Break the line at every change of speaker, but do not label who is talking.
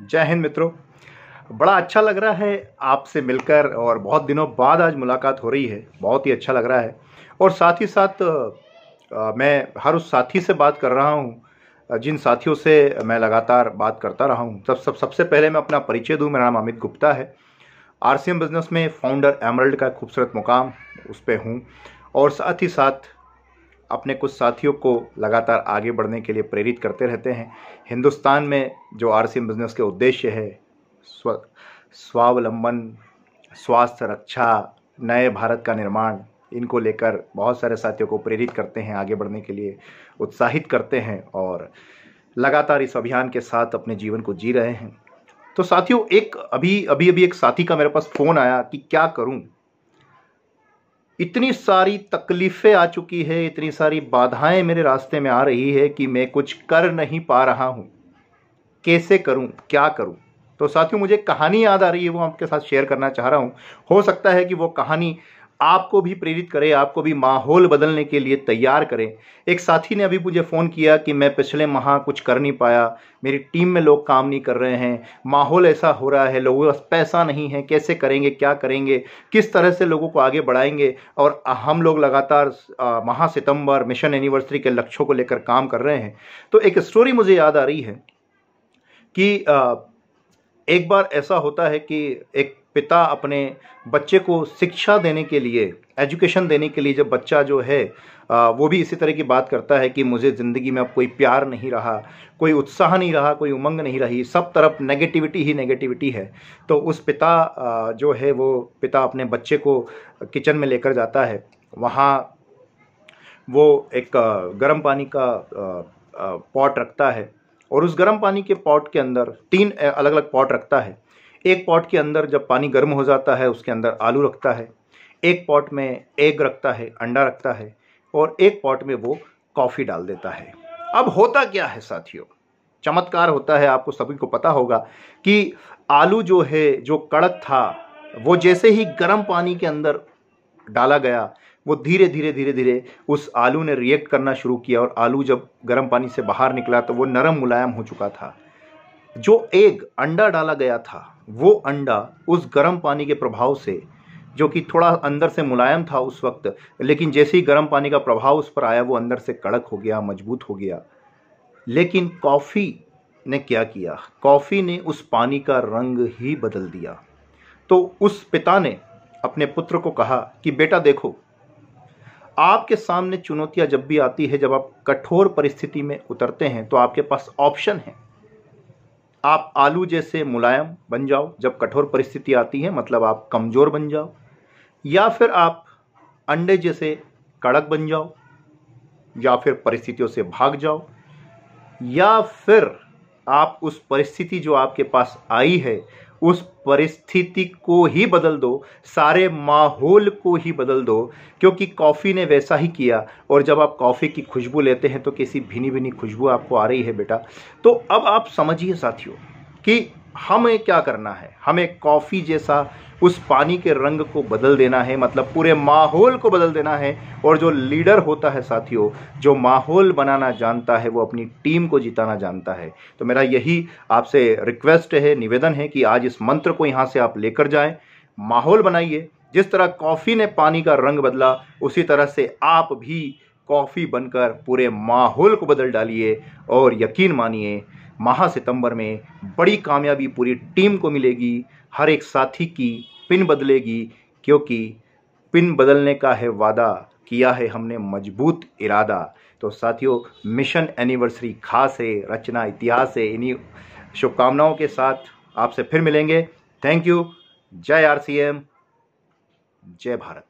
जय हिंद मित्रों बड़ा अच्छा लग रहा है आपसे मिलकर और बहुत दिनों बाद आज मुलाकात हो रही है बहुत ही अच्छा लग रहा है और साथ ही साथ मैं हर उस साथी से बात कर रहा हूँ जिन साथियों से मैं लगातार बात करता रहा हूँ सब सब सबसे पहले मैं अपना परिचय दूँ मेरा नाम अमित गुप्ता है आर बिज़नेस में फाउंडर एमरल्ड का खूबसूरत मुकाम उस पर हूँ और साथ ही साथ अपने कुछ साथियों को लगातार आगे बढ़ने के लिए प्रेरित करते रहते हैं हिंदुस्तान में जो आर बिजनेस के उद्देश्य है स्व स्वावलंबन स्वास्थ्य रक्षा नए भारत का निर्माण इनको लेकर बहुत सारे साथियों को प्रेरित करते हैं आगे बढ़ने के लिए उत्साहित करते हैं और लगातार इस अभियान के साथ अपने जीवन को जी रहे हैं तो साथियों एक अभी अभी अभी एक साथी का मेरे पास फ़ोन आया कि क्या करूं इतनी सारी तकलीफ़ें आ चुकी है इतनी सारी बाधाएं मेरे रास्ते में आ रही है कि मैं कुछ कर नहीं पा रहा हूं कैसे करूं क्या करूं तो साथियों मुझे कहानी याद आ रही है वो आपके साथ शेयर करना चाह रहा हूं हो सकता है कि वो कहानी आपको भी प्रेरित करे आपको भी माहौल बदलने के लिए तैयार करें एक साथी ने अभी मुझे फ़ोन किया कि मैं पिछले माह कुछ कर नहीं पाया मेरी टीम में लोग काम नहीं कर रहे हैं माहौल ऐसा हो रहा है लोगों के पास पैसा नहीं है कैसे करेंगे क्या करेंगे किस तरह से लोगों को आगे बढ़ाएंगे और हम लोग लगातार माह सितंबर मिशन एनिवर्सरी के लक्ष्यों को लेकर काम कर रहे हैं तो एक स्टोरी मुझे याद आ रही है कि एक बार ऐसा होता है कि एक पिता अपने बच्चे को शिक्षा देने के लिए एजुकेशन देने के लिए जब बच्चा जो है वो भी इसी तरह की बात करता है कि मुझे ज़िंदगी में अब कोई प्यार नहीं रहा कोई उत्साह नहीं रहा कोई उमंग नहीं रही सब तरफ नेगेटिविटी ही नेगेटिविटी है तो उस पिता जो है वो पिता अपने बच्चे को किचन में लेकर जाता है वहाँ वो एक गर्म पानी का पॉट रखता है और उस गर्म पानी के पॉट के अंदर तीन अलग अलग पॉट रखता है एक पॉट के अंदर जब पानी गर्म हो जाता है उसके अंदर आलू रखता है एक पॉट में एग रखता है अंडा रखता है और एक पॉट में वो कॉफ़ी डाल देता है अब होता क्या है साथियों चमत्कार होता है आपको सभी को पता होगा कि आलू जो है जो कड़क था वो जैसे ही गर्म पानी के अंदर डाला गया वो धीरे धीरे धीरे धीरे उस आलू ने रिएक्ट करना शुरू किया और आलू जब गर्म पानी से बाहर निकला तो वो नरम मुलायम हो चुका था जो एक अंडा डाला गया था वो अंडा उस गर्म पानी के प्रभाव से जो कि थोड़ा अंदर से मुलायम था उस वक्त लेकिन जैसे ही गर्म पानी का प्रभाव उस पर आया वो अंदर से कड़क हो गया मजबूत हो गया लेकिन कॉफ़ी ने क्या किया कॉफ़ी ने उस पानी का रंग ही बदल दिया तो उस पिता ने अपने पुत्र को कहा कि बेटा देखो आपके सामने चुनौतियाँ जब भी आती है जब आप कठोर परिस्थिति में उतरते हैं तो आपके पास ऑप्शन है आप आलू जैसे मुलायम बन जाओ जब कठोर परिस्थिति आती है मतलब आप कमज़ोर बन जाओ या फिर आप अंडे जैसे कड़क बन जाओ या फिर परिस्थितियों से भाग जाओ या फिर आप उस परिस्थिति जो आपके पास आई है उस परिस्थिति को ही बदल दो सारे माहौल को ही बदल दो क्योंकि कॉफ़ी ने वैसा ही किया और जब आप कॉफ़ी की खुशबू लेते हैं तो किसी भिनी भिनी खुशबू आपको आ रही है बेटा तो अब आप समझिए साथियों कि हमें क्या करना है हमें कॉफ़ी जैसा उस पानी के रंग को बदल देना है मतलब पूरे माहौल को बदल देना है और जो लीडर होता है साथियों जो माहौल बनाना जानता है वो अपनी टीम को जिताना जानता है तो मेरा यही आपसे रिक्वेस्ट है निवेदन है कि आज इस मंत्र को यहाँ से आप लेकर जाएं माहौल बनाइए जिस तरह कॉफ़ी ने पानी का रंग बदला उसी तरह से आप भी कॉफ़ी बनकर पूरे माहौल को बदल डालिए और यकीन मानिए माह सितंबर में बड़ी कामयाबी पूरी टीम को मिलेगी हर एक साथी की पिन बदलेगी क्योंकि पिन बदलने का है वादा किया है हमने मजबूत इरादा तो साथियों मिशन एनिवर्सरी खास है रचना इतिहास है इन्हीं शुभकामनाओं के साथ आपसे फिर मिलेंगे थैंक यू जय आरसीएम जय भारत